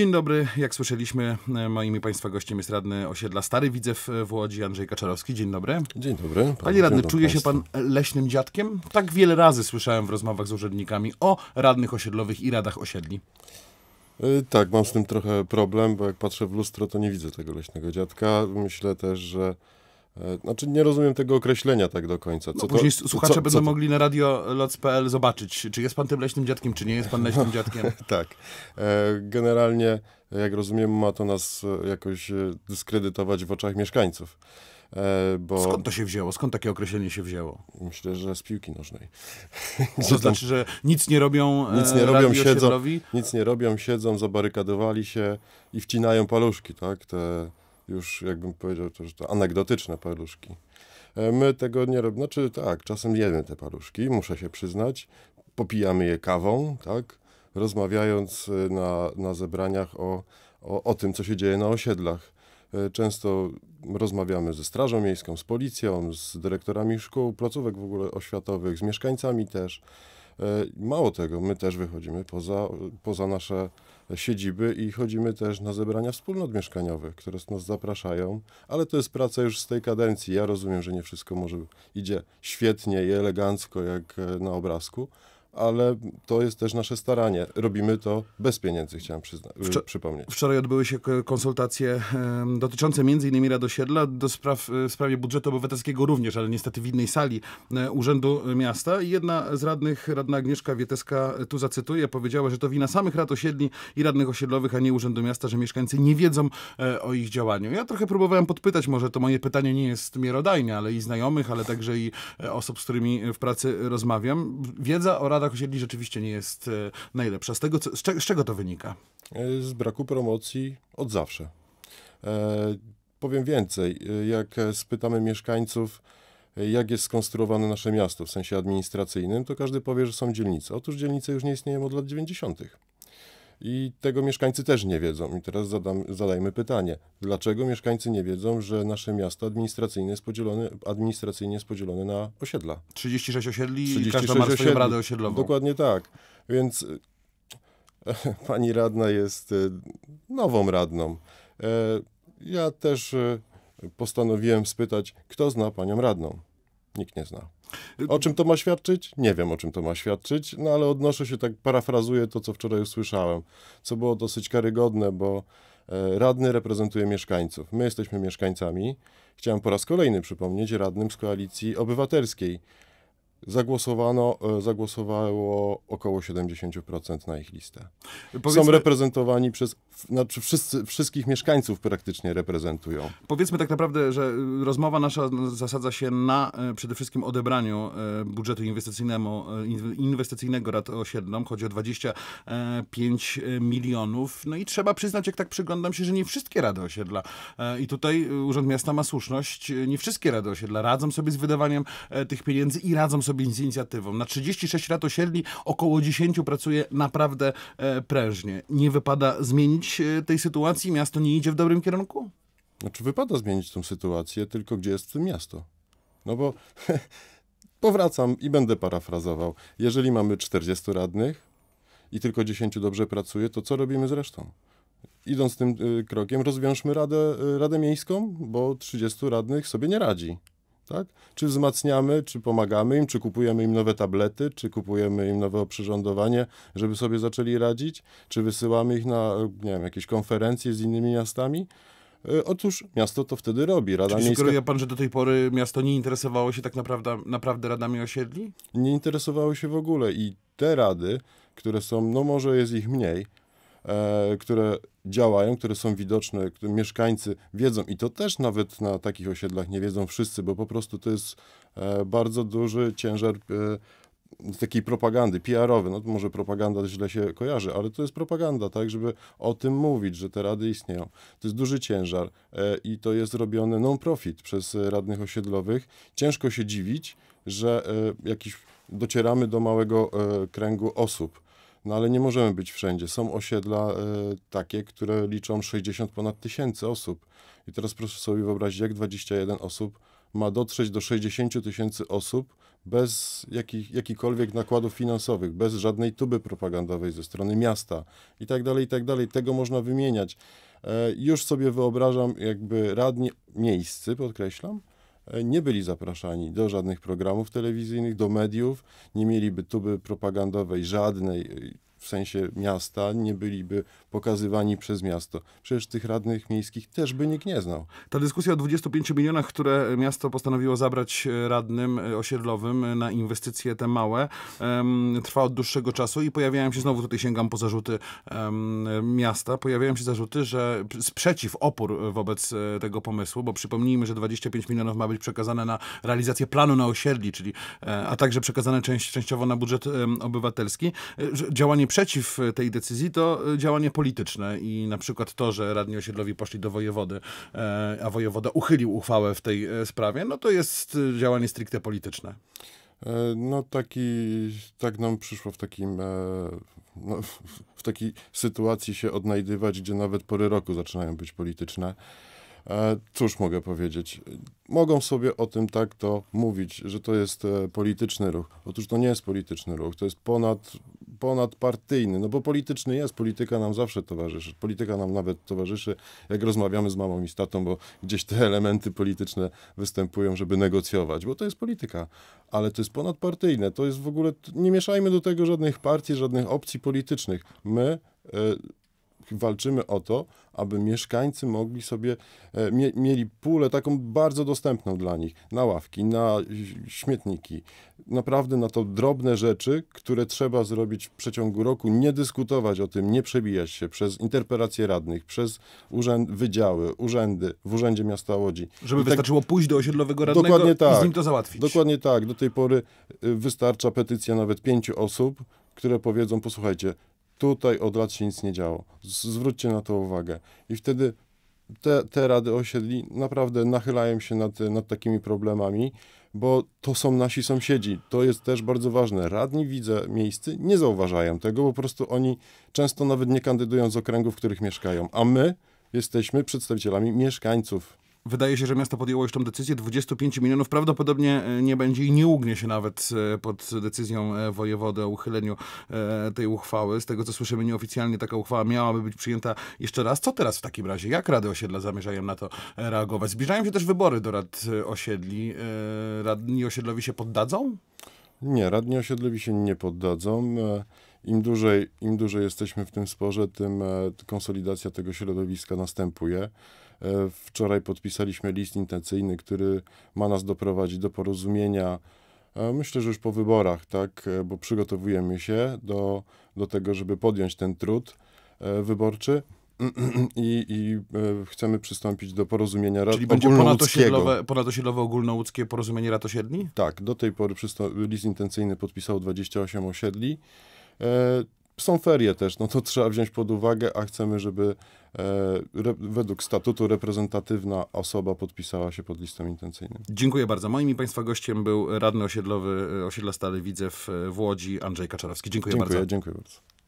Dzień dobry, jak słyszeliśmy, e, moimi Państwa gościem jest radny osiedla Stary Widzew e, w Łodzi, Andrzej Kaczarowski. Dzień dobry. Dzień dobry. Panie, Panie radny, czuje się Pan leśnym dziadkiem? Tak wiele razy słyszałem w rozmowach z urzędnikami o radnych osiedlowych i radach osiedli. E, tak, mam z tym trochę problem, bo jak patrzę w lustro, to nie widzę tego leśnego dziadka. Myślę też, że E, znaczy nie rozumiem tego określenia tak do końca. Co no, później to, słuchacze co, będą mogli na radioloc.pl zobaczyć, czy jest pan tym leśnym dziadkiem, czy nie jest pan leśnym dziadkiem. tak. E, generalnie, jak rozumiem, ma to nas e, jakoś dyskredytować w oczach mieszkańców. Bo... Skąd to się wzięło? Skąd takie określenie się wzięło? Myślę, że z piłki nożnej. To znaczy, że nic nie robią nic nie robią, siedzą, nic nie robią, siedzą, zabarykadowali się i wcinają paluszki, tak? Te już jakbym powiedział to, że to anegdotyczne paluszki. E, my tego nie robimy, znaczy tak, czasem jemy te paluszki, muszę się przyznać, popijamy je kawą, tak, rozmawiając e, na, na zebraniach o, o, o tym, co się dzieje na osiedlach. E, często rozmawiamy ze Strażą Miejską, z policją, z dyrektorami szkół, placówek w ogóle oświatowych, z mieszkańcami też. E, mało tego, my też wychodzimy poza, poza nasze siedziby i chodzimy też na zebrania wspólnot mieszkaniowych, które nas zapraszają, ale to jest praca już z tej kadencji. Ja rozumiem, że nie wszystko może idzie świetnie i elegancko jak e, na obrazku, ale to jest też nasze staranie. Robimy to bez pieniędzy, chciałem Wczor y, przypomnieć. Wczoraj odbyły się konsultacje e, dotyczące m.in. Radosiedla do spraw, y, w sprawie budżetu obywatelskiego również, ale niestety w innej sali e, Urzędu Miasta. I jedna z radnych, radna Agnieszka Wieteska, e, tu zacytuję, powiedziała, że to wina samych rad osiedli i radnych osiedlowych, a nie Urzędu Miasta, że mieszkańcy nie wiedzą e, o ich działaniu. Ja trochę próbowałem podpytać, może to moje pytanie nie jest miarodajne, ale i znajomych, ale także i e, osób, z którymi w pracy rozmawiam. Wiedza o latach osiedli rzeczywiście nie jest e, najlepsza. Z, tego, z, z czego to wynika? E, z braku promocji od zawsze. E, powiem więcej, e, jak spytamy mieszkańców, jak jest skonstruowane nasze miasto w sensie administracyjnym, to każdy powie, że są dzielnice. Otóż dzielnice już nie istnieją od lat 90 i tego mieszkańcy też nie wiedzą. I teraz zadam, zadajmy pytanie, dlaczego mieszkańcy nie wiedzą, że nasze miasto administracyjnie jest podzielone, administracyjnie jest podzielone na osiedla? 36 osiedli 36 i każda ma swoją radę osiedlową. Dokładnie tak. Więc pani radna jest e, nową radną. E, ja też e, postanowiłem spytać, kto zna panią radną nikt nie zna. O czym to ma świadczyć? Nie wiem, o czym to ma świadczyć, no ale odnoszę się, tak parafrazuję to, co wczoraj usłyszałem, co było dosyć karygodne, bo e, radny reprezentuje mieszkańców. My jesteśmy mieszkańcami. Chciałem po raz kolejny przypomnieć radnym z koalicji obywatelskiej zagłosowano, e, zagłosowało około 70% na ich listę. Powiedzmy, Są reprezentowani przez, znaczy wszyscy, wszystkich mieszkańców praktycznie reprezentują. Powiedzmy tak naprawdę, że y, rozmowa nasza zasadza się na e, przede wszystkim odebraniu e, budżetu inwestycyjnego rad osiedlom. Chodzi o 25 milionów. No i trzeba przyznać, jak tak przyglądam się, że nie wszystkie rady osiedla i tutaj Urząd Miasta ma słuszność, nie wszystkie rady osiedla radzą sobie z wydawaniem tych pieniędzy i radzą sobie sobie z inicjatywą. Na 36 lat osiedli około 10 pracuje naprawdę e, prężnie. Nie wypada zmienić e, tej sytuacji? Miasto nie idzie w dobrym kierunku? Znaczy wypada zmienić tą sytuację, tylko gdzie jest miasto? No bo powracam i będę parafrazował. Jeżeli mamy 40 radnych i tylko 10 dobrze pracuje, to co robimy z resztą? Idąc tym e, krokiem, rozwiążmy Radę, Radę Miejską, bo 30 radnych sobie nie radzi. Tak? Czy wzmacniamy, czy pomagamy im, czy kupujemy im nowe tablety, czy kupujemy im nowe oprzyrządowanie, żeby sobie zaczęli radzić, czy wysyłamy ich na nie wiem, jakieś konferencje z innymi miastami. Y, otóż miasto to wtedy robi. Rada Czyli Miejska... sugeruje pan, że do tej pory miasto nie interesowało się tak naprawdę, naprawdę radami osiedli? Nie interesowało się w ogóle i te rady, które są, no może jest ich mniej, E, które działają, które są widoczne, które mieszkańcy wiedzą i to też nawet na takich osiedlach nie wiedzą wszyscy, bo po prostu to jest e, bardzo duży ciężar e, takiej propagandy, PR-owy, no to może propaganda źle się kojarzy, ale to jest propaganda, tak, żeby o tym mówić, że te rady istnieją. To jest duży ciężar i to jest robione non-profit przez radnych osiedlowych. Ciężko się dziwić, że jakiś docieramy do małego kręgu osób no ale nie możemy być wszędzie. Są osiedla y, takie, które liczą 60 ponad tysięcy osób. I teraz proszę sobie wyobrazić, jak 21 osób ma dotrzeć do 60 tysięcy osób bez jakich, jakichkolwiek nakładów finansowych, bez żadnej tuby propagandowej ze strony miasta i tak dalej, i tak dalej. Tego można wymieniać. E, już sobie wyobrażam jakby radni miejscy, podkreślam, nie byli zapraszani do żadnych programów telewizyjnych, do mediów, nie mieliby tuby propagandowej żadnej, w sensie miasta nie byliby pokazywani przez miasto. Przecież tych radnych miejskich też by nikt nie znał. Ta dyskusja o 25 milionach, które miasto postanowiło zabrać e, radnym e, osiedlowym e, na inwestycje te małe, trwa od dłuższego czasu i pojawiają się, znowu tutaj sięgam po zarzuty miasta, pojawiają się zarzuty, że sprzeciw, opór wobec tego pomysłu, bo przypomnijmy, że 25 milionów ma być przekazane na realizację planu na osiedli, czyli a także przekazane część, częściowo na budżet obywatelski. Działanie przeciw e, tej decyzji to e, działanie polityczne i na przykład to, że radni osiedlowi poszli do wojewody, e, a wojewoda uchylił uchwałę w tej sprawie, no to jest działanie stricte polityczne. No taki, tak nam przyszło w takim, no, w takiej sytuacji się odnajdywać, gdzie nawet pory roku zaczynają być polityczne. Cóż mogę powiedzieć? Mogą sobie o tym tak to mówić, że to jest polityczny ruch. Otóż to nie jest polityczny ruch, to jest ponad ponadpartyjny, no bo polityczny jest, polityka nam zawsze towarzyszy. Polityka nam nawet towarzyszy, jak rozmawiamy z mamą i statą, bo gdzieś te elementy polityczne występują, żeby negocjować, bo to jest polityka, ale to jest ponadpartyjne, to jest w ogóle, nie mieszajmy do tego żadnych partii, żadnych opcji politycznych. My e, walczymy o to, aby mieszkańcy mogli sobie, e, mie, mieli pulę taką bardzo dostępną dla nich, na ławki, na śmietniki, naprawdę na to drobne rzeczy, które trzeba zrobić w przeciągu roku, nie dyskutować o tym, nie przebijać się przez interpelacje radnych, przez urzęd, wydziały, urzędy w Urzędzie Miasta Łodzi. Żeby tak wystarczyło pójść do osiedlowego radnego dokładnie tak, i z tak. nim to załatwić. Dokładnie tak. Do tej pory y, wystarcza petycja nawet pięciu osób, które powiedzą, posłuchajcie, Tutaj od lat się nic nie działo. Zwróćcie na to uwagę. I wtedy te, te rady osiedli naprawdę nachylają się nad, nad takimi problemami, bo to są nasi sąsiedzi. To jest też bardzo ważne. Radni widzę miejscy nie zauważają tego, bo po prostu oni często nawet nie kandydują z okręgów, w których mieszkają, a my jesteśmy przedstawicielami mieszkańców Wydaje się, że miasto podjęło już tą decyzję. 25 milionów prawdopodobnie e, nie będzie i nie ugnie się nawet e, pod decyzją e, wojewody o uchyleniu tej uchwały. Z tego co słyszymy, nieoficjalnie taka uchwała miałaby być przyjęta jeszcze raz. Co teraz w takim razie? Jak Rady Osiedla zamierzają na to reagować? Zbliżają się też wybory do Rad Osiedli. Radni osiedlowi się poddadzą? Nie, radni osiedlowi się nie poddadzą. Im dłużej, Im dłużej jesteśmy w tym sporze, tym konsolidacja tego środowiska następuje. Wczoraj podpisaliśmy list intencyjny, który ma nas doprowadzić do porozumienia. E, myślę, że już po wyborach, tak, e, bo przygotowujemy się do, do tego, żeby podjąć ten trud e, wyborczy. I, i, chcemy przystąpić do porozumienia Czyli będzie ponadosiedlowe, ponadosiedlowe ogólnołódzkie porozumienie rad osiedli? Tak, do tej pory list intencyjny podpisało 28 osiedli. Są ferie też, no to trzeba wziąć pod uwagę, a chcemy, żeby e, Re, według statutu reprezentatywna osoba podpisała się pod listą intencyjną. Dziękuję bardzo. Moim i Państwa gościem był radny osiedlowy e, osiedla Stale Widzew e, w Łodzi Andrzej Kaczarowski. Dziękuję, dziękuję bardzo. Dziękuję bardzo.